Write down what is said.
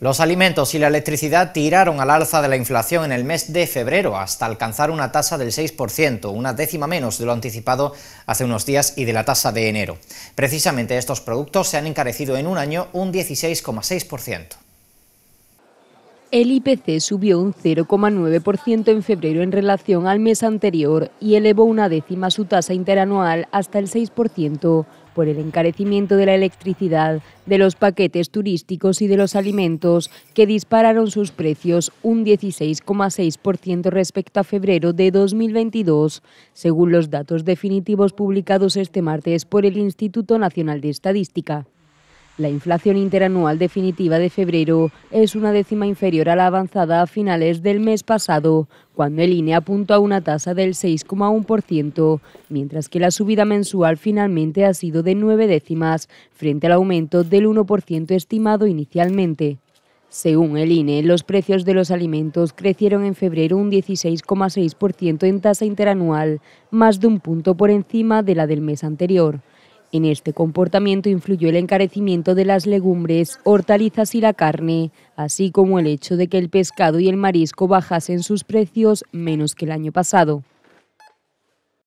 Los alimentos y la electricidad tiraron al alza de la inflación en el mes de febrero hasta alcanzar una tasa del 6%, una décima menos de lo anticipado hace unos días y de la tasa de enero. Precisamente estos productos se han encarecido en un año un 16,6%. El IPC subió un 0,9% en febrero en relación al mes anterior y elevó una décima su tasa interanual hasta el 6% por el encarecimiento de la electricidad, de los paquetes turísticos y de los alimentos, que dispararon sus precios un 16,6% respecto a febrero de 2022, según los datos definitivos publicados este martes por el Instituto Nacional de Estadística. La inflación interanual definitiva de febrero es una décima inferior a la avanzada a finales del mes pasado, cuando el INE apuntó a una tasa del 6,1%, mientras que la subida mensual finalmente ha sido de nueve décimas, frente al aumento del 1% estimado inicialmente. Según el INE, los precios de los alimentos crecieron en febrero un 16,6% en tasa interanual, más de un punto por encima de la del mes anterior. En este comportamiento influyó el encarecimiento de las legumbres, hortalizas y la carne, así como el hecho de que el pescado y el marisco bajasen sus precios menos que el año pasado.